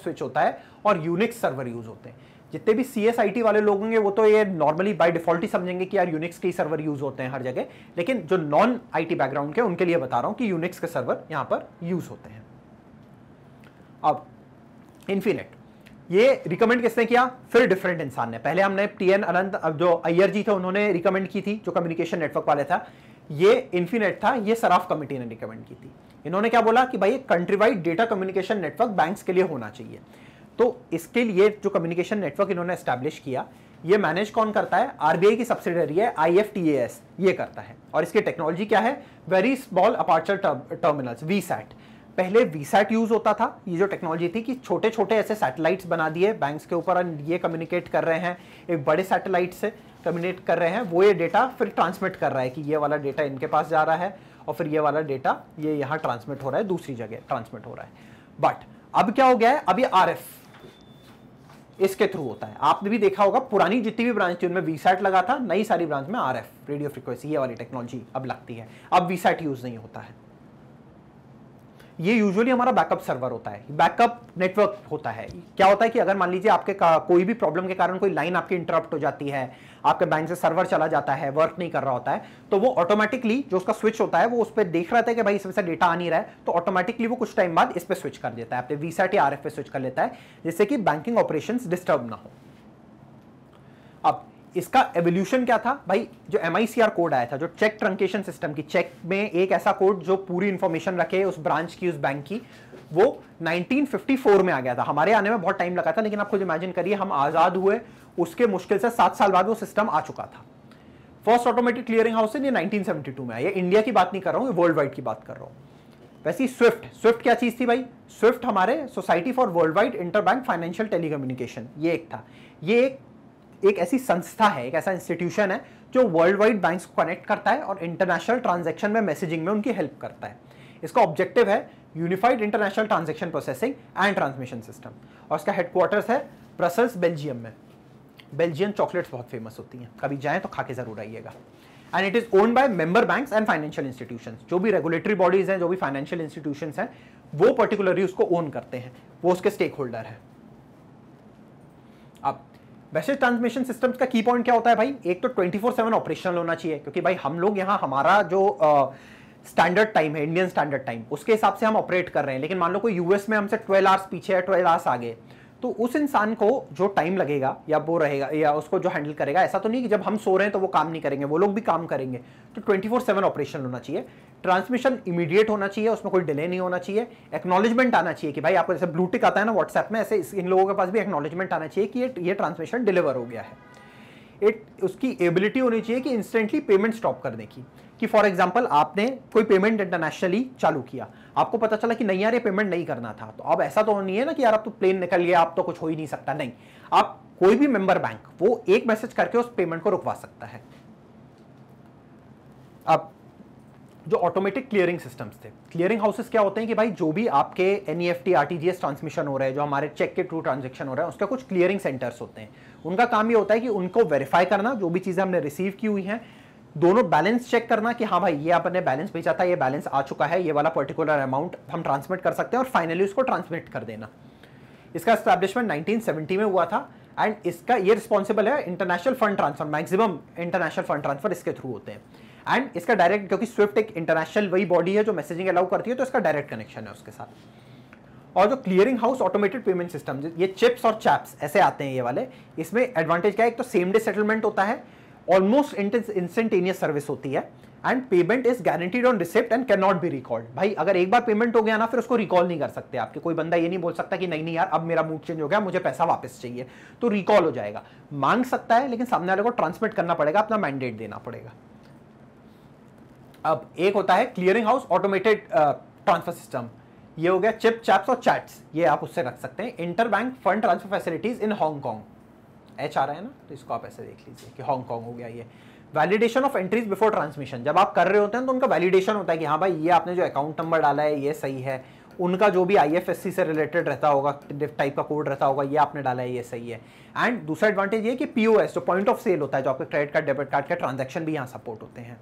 स्विच होता है और यूनिक्स सर्वर यूज होते हैं जितने भी सी वाले लोग होंगे वो तो ये नॉर्मली बाय डिफॉल्ट ही समझेंगे कि यार यूनिक्स के ही सर्वर यूज होते हैं हर जगह लेकिन जो नॉन आईटी बैकग्राउंड के उनके लिए बता रहा हूं कि यूनिक्स के सर्वर यहां पर यूज होते हैं अब इन्फिनिट ये रिकमेंड किसने किया फिर डिफरेंट इंसान ने पहले हमने टी एन अनंत जो अय्यर जी थे उन्होंने रिकमेंड की थी जो कम्युनिकेशन नेटवर्क वाले था ये इन्फिनेट था ये सराफ कमेटी ने रिकमेंड की थी इन्होंने क्या बोला कि भाई country wide data communication network banks के लिए होना चाहिए तो इसके लिए जो कम्युनिकेशन नेटवर्क इन्होंने एस्टेब्लिश किया ये मैनेज कौन करता है आरबीआई की सब्सिडरी है आई ये करता है और इसकी टेक्नोलॉजी क्या है very small aperture terminals VSAT पहले वीसैट यूज होता था ये जो टेक्नोलॉजी थी कि छोटे छोटे ऐसे सैटेलाइट्स बना दिए बैंक्स के ऊपर ये कम्युनिकेट कर रहे हैं एक बड़े सैटेलाइट से कम्युनिकेट कर रहे हैं वो ये डेटा फिर ट्रांसमिट कर रहा है कि ये वाला डेटा इनके पास जा रहा है और फिर ये वाला डेटा ये यहाँ ट्रांसमिट हो रहा है दूसरी जगह ट्रांसमिट हो रहा है बट अब क्या हो गया है अब ये आर इसके थ्रू होता है आपने भी देखा होगा पुरानी जितनी भी ब्रांच थी उनमें वीसैट लगा था नई सारी ब्रांच में आर रेडियो फ्रिक्वेंसी ये वाली टेक्नोलॉजी अब लगती है अब वीसैट यूज नहीं होता है ये यूजुअली हमारा बैकअप सर्वर होता है बैकअप नेटवर्क होता है क्या होता है कि अगर मान लीजिए आपके कोई भी प्रॉब्लम के कारण कोई लाइन आपकी इंटरप्ट हो जाती है आपके बैंक से सर्वर चला जाता है वर्क नहीं कर रहा होता है तो वो ऑटोमेटिकली जो उसका स्विच होता है वो उस पर देख रहा था कि भाई इसमें से डेटा आ नहीं रहा है तो ऑटोमेटिकली वो कुछ टाइम बाद इस पर स्विच कर देता है अपने वीसैट या आर पे स्विच कर लेता है जिससे कि बैंकिंग ऑपरेशन डिस्टर्ब ना हो अब इसका एवोल्यूशन क्या था भाई जो एम कोड आया था जो चेक ट्रंकेशन सिस्टम की चेक में एक ऐसा कोड जो पूरी इंफॉर्मेशन रखे उस ब्रांच की उस बैंक की वो 1954 में आ गया था हमारे आने में बहुत टाइम लगा था लेकिन आप खुद इमेजिन करिए हम आज़ाद हुए उसके मुश्किल से सात साल बाद वो सिस्टम आ चुका था फर्स्ट ऑटोमेटिक क्लियरिंग हाउस ये 1972 में आया इंडिया की बात नहीं कर रहा हूँ वर्ल्ड वाइड की बात कर रहा हूँ वैसे स्विफ्ट स्विफ्ट क्या चीज़ थी भाई स्विफ्ट हमारे society for worldwide interbank financial telecommunication ये एक था ये एक एक ऐसी संस्था है एक ऐसा इंस्टीट्यूशन है जो वर्ल्ड वाइड बैंक्स को कनेक्ट करता है और इंटरनेशनल ट्रांजेक्शन में मैसेजिंग में उनकी हेल्प करता है इसका ऑब्जेक्टिव है unified international transaction processing and transmission system और इसका हेडक्वार्टर्स है ब्रसल्स बेल्जियम में बेल्जियम चॉकलेट्स बहुत फेमस होती हैं कभी जाएँ तो खा के ज़रूर आइएगा and it is owned by member banks and financial institution जो भी रेगुलेटरी बॉडीज़ हैं जो भी फाइनेंशियल इंस्टीट्यूशन हैं वो पर्टिकुलरली उसको ओन करते हैं वो उसके स्टेक होल्डर हैं वैसे ट्रांसमिशन सिस्टम्स का की पॉइंट क्या होता है भाई एक तो ट्वेंटी फोर सेवन ऑपरेशनल होना चाहिए क्योंकि भाई हम लोग यहाँ हमारा जो स्टैंडर्ड uh, टाइम है इंडियन स्टैंडर्ड टाइम उसके हिसाब से हम ऑपरेट कर रहे हैं लेकिन मान लो कोई यूएस में हमसे ट्वेल्व आवर्स पीछे है 12 आवर्स आगे तो उस इंसान को जो टाइम लगेगा या वो रहेगा या उसको जो हैंडल करेगा ऐसा तो नहीं कि जब हम सो रहे हैं तो वो काम नहीं करेंगे वो लोग भी काम करेंगे तो ट्वेंटी फोर सेवन ऑपरेशन होना चाहिए ट्रांसमिशन इमीडिएट होना चाहिए उसमें कोई डिले नहीं होना चाहिए एक्नॉलेजमेंट आना चाहिए कि भाई आपको जैसे ब्लूटिक आता है ना व्हाट्सएप में ऐसे इन लोगों के पास भी एक्नॉलेजमेंट आना चाहिए कि ये ये ट्रांसमिशन डिलीवर हो गया है इट उसकी एबिलिटी होनी चाहिए कि इंस्टेंटली पेमेंट स्टॉप करने की कि फॉर एग्जाम्पल आपने कोई पेमेंट इंटरनेशनली चालू किया आपको पता चला कि नहीं यार ये पेमेंट नहीं करना था तो अब ऐसा तो नहीं है ना कि यार आप तो प्लेन निकल गया आप तो कुछ हो ही नहीं सकता नहीं आप कोई भी मेंबर बैंक वो एक मैसेज करके उस पेमेंट को रुकवा सकता है अब जो ऑटोमेटिक क्लियरिंग सिस्टम्स थे क्लियरिंग हाउसेस क्या होते हैं कि भाई जो भी आपके N E F T R T G S transmission हो रहे हैं जो हमारे चेक के थ्रू ट्रांजेक्शन हो रहा है उसका कुछ क्लियरिंग सेंटर्स होते हैं उनका काम ये होता है कि उनको वेरीफाई करना जो भी चीज़ें हमने रिसीव की हुई हैं दोनों बैलेंस चेक करना कि हाँ भाई ये आपने बैलेंस भेजा था ये बैलेंस आ चुका है ये वाला पर्टिकुलर अमाउंट हम ट्रांसमिट कर सकते हैं और फाइनली उसको ट्रांसमिट कर देना इसका स्टैब्लिशमेंट 1970 में हुआ था एंड इसका ये रिस्पॉन्सिबल है international fund transfer maximum international fund transfer इसके थ्रू होते हैं एंड इसका डायरेक्ट क्योंकि स्विफ्ट एक इंटरनेशनल वही बॉडी है जो मैसेजिंग अलाउ करती है तो इसका डायरेक्ट कनेक्शन है उसके साथ और जो clearing house automated payment system ये चिप्स और चैप्स ऐसे आते हैं ये वाले इसमें एडवांटेज क्या है एक तो सेम डे सेटलमेंट होता है ऑलमोस्ट इंस्टेंटेनियस सर्विस होती है and payment is guaranteed on receipt and can not be recalled भाई अगर एक बार पेमेंट हो गया ना फिर उसको रिकॉल नहीं कर सकते आपके कोई बंदा ये नहीं बोल सकता कि नहीं नहीं यार अब मेरा मूड चेंज हो गया मुझे पैसा वापस चाहिए तो रिकॉल हो जाएगा मांग सकता है लेकिन सामने वाले को ट्रांसमिट करना पड़ेगा अपना मैंडेट देना पड़ेगा अब एक होता है clearing house automated transfer system ये हो गया चिप चैप्स और चैट्स ये आप उससे रख सकते हैं inter bank fund transfer facilities in Hong Kong H आ रहा है ना तो इसको आप ऐसे देख लीजिए कि हांगकॉन्ग हो गया ये validation of entries before transmission जब आप कर रहे होते हैं तो उनका वैलिडेशन होता है कि हाँ भाई ये आपने जो अकाउंट नंबर डाला है ये सही है उनका जो भी आईएफएससी से रिलेटेड रहता होगा टाइप का कोड रहता होगा ये आपने डाला है ये सही है एंड दूसरा एडवांटेज ये कि पीओएस जो पॉइंट ऑफ सेल होता है जो आपके क्रेडिट कार्ड डेबिट कार्ड के ट्रांजेक्शन भी यहाँ सपोर्ट होते हैं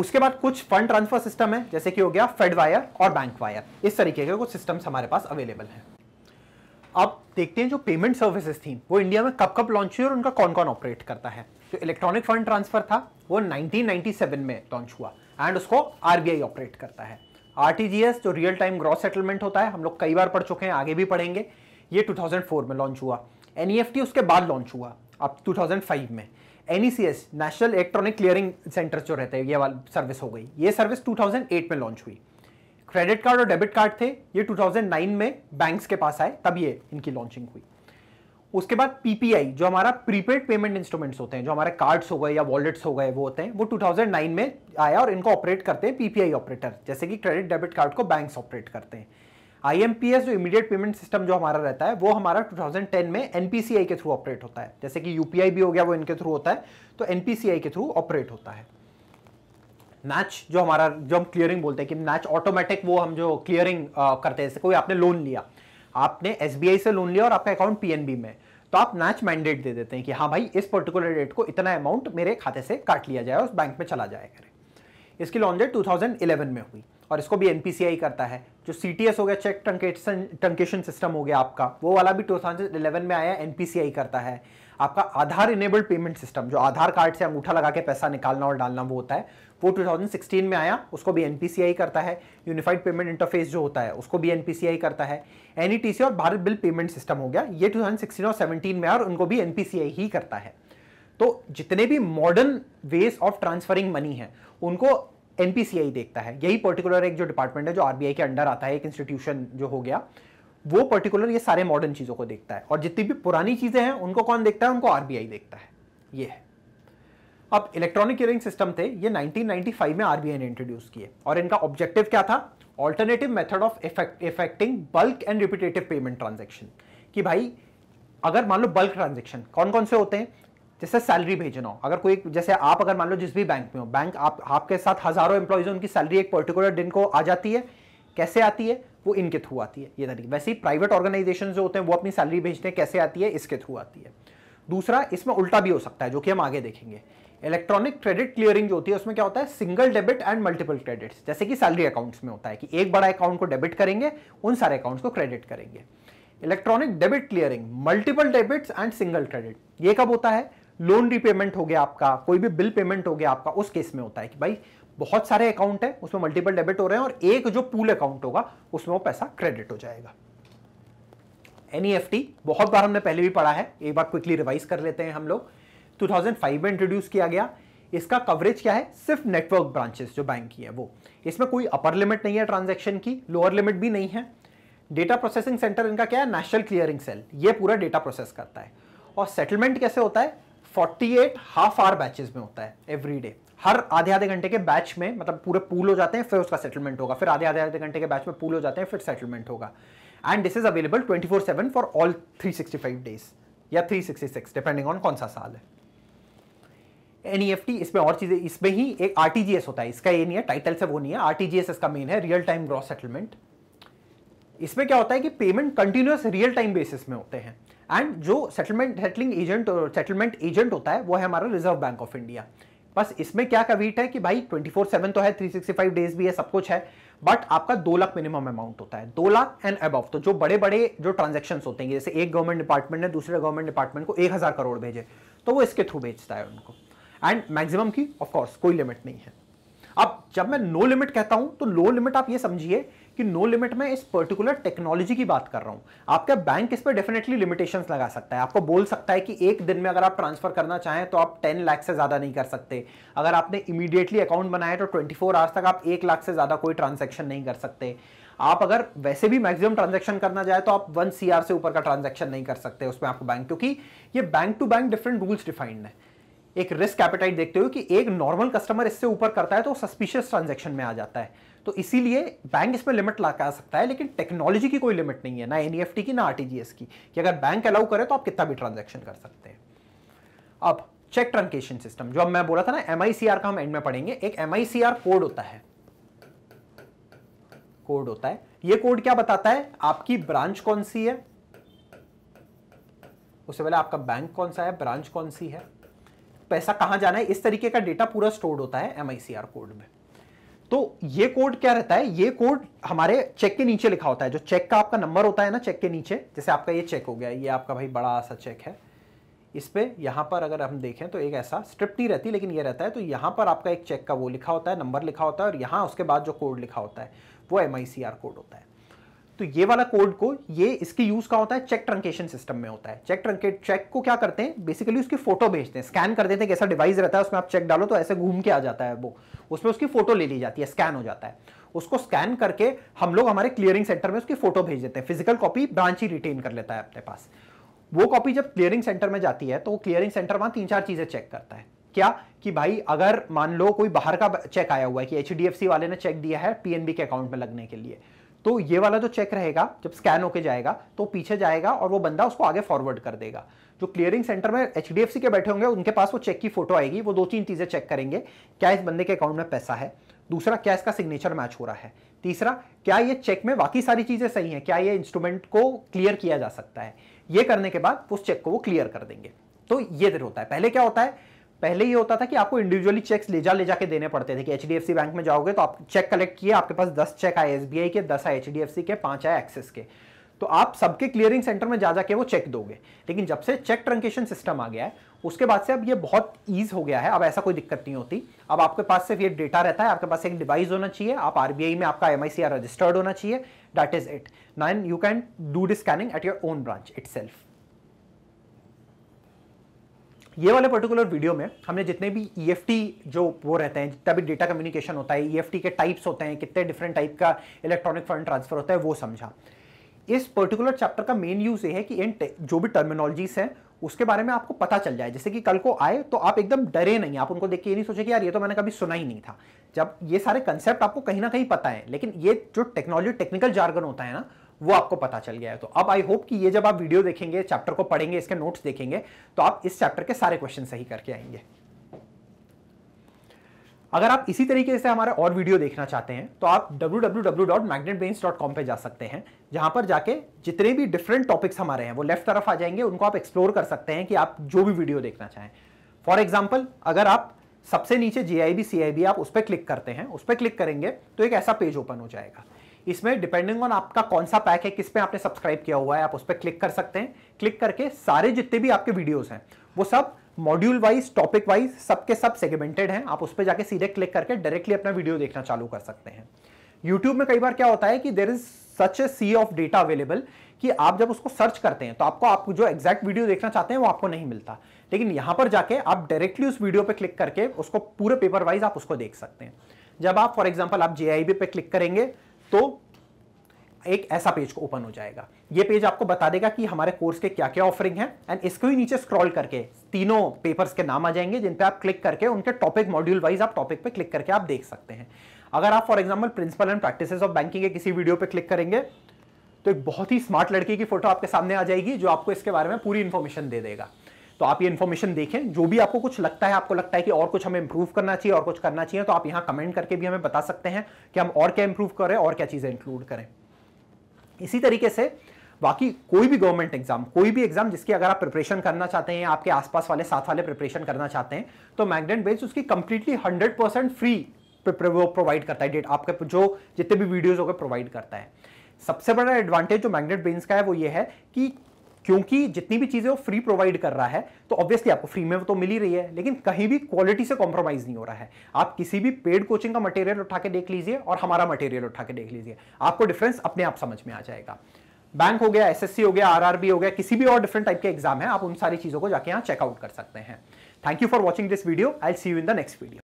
उसके बाद कुछ फंड ट्रांसफर सिस्टम है जैसे कि हो गया फेड वायर और बैंक वायर इस तरीके के कुछ सिस्टम्स हमारे पास अवेलेबल है अब देखते हैं जो पेमेंट सर्विसेज थी वो इंडिया में कब कब लॉन्च हुई और उनका कौन कौन ऑपरेट करता है जो इलेक्ट्रॉनिक फंड ट्रांसफर था वो 1997 में लॉन्च हुआ एंड उसको आरबीआई ऑपरेट करता है आरटीजीएस जो रियल टाइम ग्रॉस सेटलमेंट होता है हम लोग कई बार पढ़ चुके हैं आगे भी पढ़ेंगे ये 2004 में लॉन्च हुआ एनईएफटी e उसके बाद लॉन्च हुआ अब 2005 में NECS national electronic clearing centre जो रहते हैं ये सर्विस हो गई ये सर्विस 2008 में लॉन्च हुई क्रेडिट कार्ड और डेबिट कार्ड थे ये 2009 में बैंक्स के पास आए तब ये इनकी लॉन्चिंग हुई उसके बाद पीपीआई जो हमारा प्रीपेड पेमेंट इंस्ट्रूमेंट्स होते हैं जो हमारे कार्ड्स हो गए या वॉलेट्स हो गए वो होते हैं वो 2009 में आया और इनको ऑपरेट करते हैं पीपीआई ऑपरेटर जैसे कि क्रेडिट डेबिट कार्ड को बैंक ऑपरेट करते हैं आईएमपीएस जो इमीडिएट पेमेंट सिस्टम जो हमारा रहता है वो हमारा 2010 में एनपीसीआई के थ्रू ऑपरेट होता है जैसे कि यूपीआई भी हो गया वो इनके थ्रू होता है तो एनपीसीआई के थ्रू ऑपरेट होता है मैच जो हमारा जो हम क्लियरिंग बोलते हैं कि मैच ऑटोमेटिक वो हम जो क्लियरिंग uh, करते हैं जैसे कोई आपने लोन लिया आपने एस से लोन लिया और आपका अकाउंट पी में तो आप मैच मैंडेट दे देते हैं कि हाँ भाई इस पर्टिकुलर डेट को इतना अमाउंट मेरे खाते से काट लिया जाए उस बैंक में चला जाए करें इसकी लॉन्च डेट 2011 में हुई और इसको भी एनपीसीआई करता है जो सी हो गया चेक ट्रंकेशन ट्रंकेशन सिस्टम हो गया आपका वो वाला भी 2011 में आया एनपीसीआई करता है आपका आधार इनेबल्ड पेमेंट सिस्टम जो आधार कार्ड से अंगूठा लगा के पैसा निकालना और डालना वो होता है वो 2016 में आया उसको भी एनपीसीआई करता है यूनिफाइड पेमेंट इंटरफेस जो होता है उसको भी एनपीसीआई करता है एनईटीसी e और भारत बिल पेमेंट सिस्टम हो गया ये 2016 और 17 में आया और उनको भी एनपीसीआई ही करता है तो जितने भी modern ways of transferring money है उनको एनपीसीआई देखता है यही पर्टिकुलर एक जो डिपार्टमेंट है जो आरबीआई के अंडर आता है एक इंस्टीट्यूशन जो हो गया वो पर्टिकुलर ये सारे मॉडर्न चीज़ों को देखता है और जितनी भी पुरानी चीज़ें हैं उनको कौन देखता है उनको आरबीआई देखता है ये है अब इलेक्ट्रॉनिक क्लियरिंग सिस्टम थे ये 1995 में आरबीआई ने इंट्रोड्यूस किए और इनका ऑब्जेक्टिव क्या था alternative method of effecting bulk and repetitive payment transaction कि भाई अगर मान लो बल्क ट्रांजेक्शन कौन कौन से होते हैं जैसे सैलरी भेजना हो अगर कोई जैसे आप अगर मान लो जिस भी बैंक में हो बैंक आप आपके साथ हजारों एम्प्लॉयज उनकी सैलरी एक पर्टिकुलर दिन को आ जाती है कैसे आती है वो इनके थ्रू आती है ये तरीके वैसे ही प्राइवेट ऑर्गेनाइजेशन जो होते हैं वो अपनी सैलरी भेजते हैं कैसे आती है इसके थ्रू आती है दूसरा इसमें उल्टा भी हो सकता है जो कि हम आगे देखेंगे इलेक्ट्रॉनिक क्रेडिट क्लियरिंग जो होती है उसमें क्या होता है single debit and multiple credits जैसे कि सैलरी अकाउंट्स में होता है कि एक बड़ा अकाउंट को डेबिट करेंगे उन सारे अकाउंट्स को क्रेडिट करेंगे electronic debit clearing multiple debits and single credit ये कब होता है लोन रीपेमेंट हो गया आपका कोई भी बिल पेमेंट हो गया आपका उस केस में होता है कि भाई बहुत सारे अकाउंट है उसमें मल्टीपल डेबिट हो रहे हैं और एक जो पूल अकाउंट होगा उसमें वो पैसा क्रेडिट हो जाएगा एनईएफटी e बहुत बार हमने पहले भी पढ़ा है एक बार क्विकली रिवाइज कर लेते हैं हम लोग 2005 में इंट्रोड्यूस किया गया इसका कवरेज क्या है सिर्फ नेटवर्क ब्रांचेस जो बैंक की है वो इसमें कोई अपर लिमिट नहीं है ट्रांजेक्शन की लोअर लिमिट भी नहीं है डेटा प्रोसेसिंग सेंटर इनका क्या है नेशनल क्लियरिंग सेल ये पूरा डेटा प्रोसेस करता है और सेटलमेंट कैसे होता है 48 हाफ आवर बैचेस में होता है एवरी डे हर आधे आधे घंटे के बैच में मतलब पूरे पूल हो जाते हैं फिर उसका सेटलमेंट होगा फिर आधे आधे आधे घंटे के बैच में पूल हो जाते हैं फिर सेटलमेंट होगा and this is available twenty four seven for all three sixty five days या three sixty six depending on कौन सा साल है एनईएफटी e इसमें और चीजें इसमें ही एक आरटीजीएस होता है इसका ये नहीं है टाइटल से वो नहीं है आरटीजीएस इसका मेन है रियल टाइम ग्रॉस सेटलमेंट इसमें क्या होता है कि payment continuous real time basis में होते हैं एंड जो settlement settling agent settlement agent होता है वो है हमारा रिजर्व बैंक ऑफ इंडिया बस इसमें क्या कवीट है कि भाई ट्वेंटी फोर सेवन तो है थ्री सिक्सटी फाइव डेज भी है सब कुछ है बट आपका दो लाख मिनिमम अमाउंट होता है दो लाख एंड अबव तो जो बड़े बड़े जो ट्रांजेक्शन होते हैं जैसे एक गवर्नमेंट डिपार्टमेंट ने दूसरे गवर्नमेंट डिपार्टमेंट को एक हज़ार करोड़ भेजे तो वो इसके थ्रू भेजता है उनको एंड मैक्सिमम की कोर्स कोई लिमिट नहीं है अब जब मैं नो लिमिट कहता हूं तो नो लिमिट आप ये समझिए कि नो लिमिट में इस पर्टिकुलर टेक्नोलॉजी की बात कर रहा हूं आपका बैंक इस पर डेफिनेटली लिमिटेशन लगा सकता है आपको बोल सकता है कि एक दिन में अगर आप ट्रांसफर करना चाहें तो आप 10 लाख से ज्यादा नहीं कर सकते अगर आपने इमीडिएटली अकाउंट बनाया तो 24 फोर आवर्स तक आप एक लाख से ज्यादा कोई ट्रांजेक्शन नहीं कर सकते आप अगर वैसे भी मैक्सिमम ट्रांजेक्शन करना चाहे तो आप वन सी से ऊपर का ट्रांजेक्शन नहीं कर सकते उसमें आपको बैंक क्योंकि ये bank to bank different rules defined है एक रिस्क एपेटाइट देखते हुए कि एक नॉर्मल कस्टमर इससे ऊपर करता है तो सस्पिशियस ट्रांजेक्शन में आ जाता है तो इसीलिए बैंक इसमें लिमिट लगा सकता है लेकिन टेक्नोलॉजी की कोई लिमिट नहीं है ना एन e की ना आरटीजीएस की कि अगर बैंक अलाउ करे तो आप कितना भी ट्रांजेक्शन कर सकते हैं अब चेक ट्रंकेशन सिस्टम जो अब मैं बोला था ना एम का हम एंड में पढ़ेंगे एक एम कोड होता है कोड होता है यह कोड क्या बताता है आपकी ब्रांच कौन सी है उससे पहले आपका बैंक कौन सा है ब्रांच कौन सी है पैसा कहां जाना है इस तरीके का डेटा पूरा स्टोर्ड होता है एम कोड में तो ये कोड क्या रहता है ये कोड हमारे चेक के नीचे लिखा होता है जो चेक का आपका नंबर होता है ना चेक के नीचे जैसे आपका ये चेक हो गया ये आपका भाई बड़ा सा चेक है इस पर यहां पर अगर हम देखें तो एक ऐसा स्ट्रिप्ट नहीं रहती लेकिन ये रहता है तो यहां पर आपका एक चेक का वो लिखा होता है नंबर लिखा होता है और यहां उसके बाद जो कोड लिखा होता है वो एम कोड होता है तो ये वाला कोड को ये इसके यूज का होता है चेक ट्रंकेशन सिस्टम में होता है चेक ट्रंकेट चेक को क्या करते हैं बेसिकली उसकी फोटो भेजते हैं स्कैन कर देते हैं कैसा डिवाइस रहता है उसमें आप चेक डालो तो ऐसे घूम के आ जाता है वो उसमें उसकी फोटो ले ली जाती है स्कैन हो जाता है उसको स्कैन करके हम लोग हमारे क्लियरिंग सेंटर में उसकी फोटो भेज देते हैं फिजिकल कॉपी ब्रांच ही रिटेन कर लेता है अपने पास वो कॉपी जब क्लियरिंग सेंटर में जाती है तो वो क्लियरिंग सेंटर वहां तीन चार चीजें चेक करता है क्या कि भाई अगर मान लो कोई बाहर का चेक आया हुआ है कि एच वाले ने चेक दिया है पीएनबी के अकाउंट में लगने के लिए तो ये वाला जो चेक रहेगा जब स्कैन होके जाएगा तो पीछे जाएगा और वो बंदा उसको आगे फॉरवर्ड कर देगा जो क्लियरिंग सेंटर में एच के बैठे होंगे उनके पास वो चेक की फोटो आएगी वो दो तीन चीज़ें चेक करेंगे क्या इस बंदे के अकाउंट में पैसा है दूसरा क्या इसका सिग्नेचर मैच हो रहा है तीसरा क्या ये चेक में बाकी सारी चीज़ें सही हैं क्या ये इंस्ट्रूमेंट को क्लियर किया जा सकता है ये करने के बाद उस चेक को वो क्लियर कर देंगे तो ये देर होता है पहले क्या होता है पहले ये होता था कि आपको इंडिविजुअली चेक्स ले जा ले जाके देने पड़ते थे कि एच बैंक में जाओगे तो आप चेक कलेक्ट किए आपके पास दस चेक आए एस के दस आए एच के पांच आए एक्सेस के तो आप सबके क्लियरिंग सेंटर में जा जाके वो चेक दोगे लेकिन जब से चेक ट्रंकेशन सिस्टम आ गया है उसके बाद से अब ये बहुत ईज हो गया है अब ऐसा कोई दिक्कत नहीं होती अब आपके पास सिर्फ ये डेटा रहता है आपके पास एक डिवाइस होना चाहिए आप आरबीआई में आपका एम रजिस्टर्ड होना चाहिए that is it nine you can do this scanning at your own branch itself ये वाले पर्टिकुलर वीडियो में हमने जितने भी ई e जो वो रहते हैं जितना भी डेटा कम्युनिकेशन होता है ई e के टाइप्स होते हैं कितने डिफरेंट टाइप का इलेक्ट्रॉनिक फंड ट्रांसफर होता है वो समझा इस पर्टिकुलर चैप्टर का मेन यूज ये है कि इन जो भी टर्मिनोलॉजीज हैं उसके बारे में आपको पता चल जाए जैसे कि कल को आए तो आप एकदम डरे नहीं आप उनको देख के ये नहीं सोचे कि यार ये तो मैंने कभी सुना ही नहीं था जब ये सारे कंसेप्ट आपको कहीं ना कहीं पता है लेकिन ये जो टेक्नोलॉजी टेक्निकल जार्गन होता है ना वो आपको पता चल गया है तो अब आई होप कि ये जब आप वीडियो देखेंगे चैप्टर को पढ़ेंगे इसके नोट्स देखेंगे तो आप इस चैप्टर के सारे क्वेश्चन सही करके आएंगे अगर आप इसी तरीके से हमारे और वीडियो देखना चाहते हैं तो आप www.magnetbrains.com पे जा सकते हैं जहां पर जाके जितने भी डिफरेंट टॉपिक्स हमारे हैं वो लेफ्ट तरफ आ जाएंगे उनको आप एक्सप्लोर कर सकते हैं कि आप जो भी वीडियो देखना चाहें फॉर एग्जाम्पल अगर आप सबसे नीचे जे आई बी आप उस पर क्लिक करते हैं उस पर क्लिक करेंगे तो एक ऐसा पेज ओपन हो जाएगा इसमें डिपेंडिंग ऑन आपका कौन सा पैक है किस पे आपने सब्सक्राइब किया हुआ है आप उस पर क्लिक कर सकते हैं क्लिक करके सारे जितने भी आपके वीडियोस हैं वो सब मॉड्यूल वाइज टॉपिक वाइज सबके सब सेगमेंटेड हैं आप उस पर जाके सीधे क्लिक करके डायरेक्टली अपना वीडियो देखना चालू कर सकते हैं यूट्यूब में कई बार क्या होता है कि there is such a sea of data available कि आप जब उसको सर्च करते हैं तो आपको आप जो एग्जैक्ट वीडियो देखना चाहते हैं वो आपको नहीं मिलता लेकिन यहां पर जाके आप डायरेक्टली उस वीडियो पर क्लिक करके उसको पूरे पेपर वाइज आप उसको देख सकते हैं जब आप फॉर एग्जाम्पल आप जे पे क्लिक करेंगे तो एक ऐसा पेज को ओपन हो जाएगा ये पेज आपको बता देगा कि हमारे कोर्स के क्या क्या ऑफरिंग है एंड इसको ही नीचे स्क्रॉल करके तीनों पेपर्स के नाम आ जाएंगे जिन पे आप क्लिक करके उनके टॉपिक मॉड्यूल वाइज आप टॉपिक पे क्लिक करके आप देख सकते हैं अगर आप for example principle and practice of banking के किसी वीडियो पर क्लिक करेंगे तो एक बहुत ही स्मार्ट लड़की की फोटो आपके सामने आ जाएगी जो आपको इसके बारे में पूरी इन्फॉर्मेशन दे देगा तो आप ये इन्फॉर्मेशन देखें जो भी आपको कुछ लगता है आपको लगता है कि और कुछ हमें इंप्रूव करना चाहिए और कुछ करना चाहिए तो आप यहाँ कमेंट करके भी हमें बता सकते हैं कि हम और क्या इंप्रूव करें और क्या चीज़ें इंक्लूड करें इसी तरीके से बाकी कोई भी गवर्नमेंट एग्जाम कोई भी एग्जाम जिसकी अगर आप प्रिपरेशन करना चाहते हैं आपके आसपास वाले साथ वाले प्रिपरेशन करना चाहते हैं तो मैग्नेट बेस उसकी completely hundred percent free provide करता है डेट आपके जो जितने भी वीडियोज होकर प्रोवाइड करता है सबसे बड़ा एडवांटेज जो मैग्नेट बेन्स का है वो ये है कि क्योंकि जितनी भी चीज़ें वो फ्री प्रोवाइड कर रहा है तो ऑब्वियसली आपको फ्री में तो मिल ही रही है लेकिन कहीं भी क्वालिटी से कॉम्प्रोमाइज़ नहीं हो रहा है आप किसी भी पेड कोचिंग का मटेरियल उठा के देख लीजिए और हमारा मटेरियल उठा के देख लीजिए आपको डिफरेंस अपने आप समझ में आ जाएगा बैंक हो गया एसएससी हो गया आरआरबी हो गया किसी भी और डिफरेंट टाइप के एग्जाम है आप उन सारी चीज़ों को जाके यहाँ चेकआउट कर सकते हैं thank you for watching this video I see you in the next video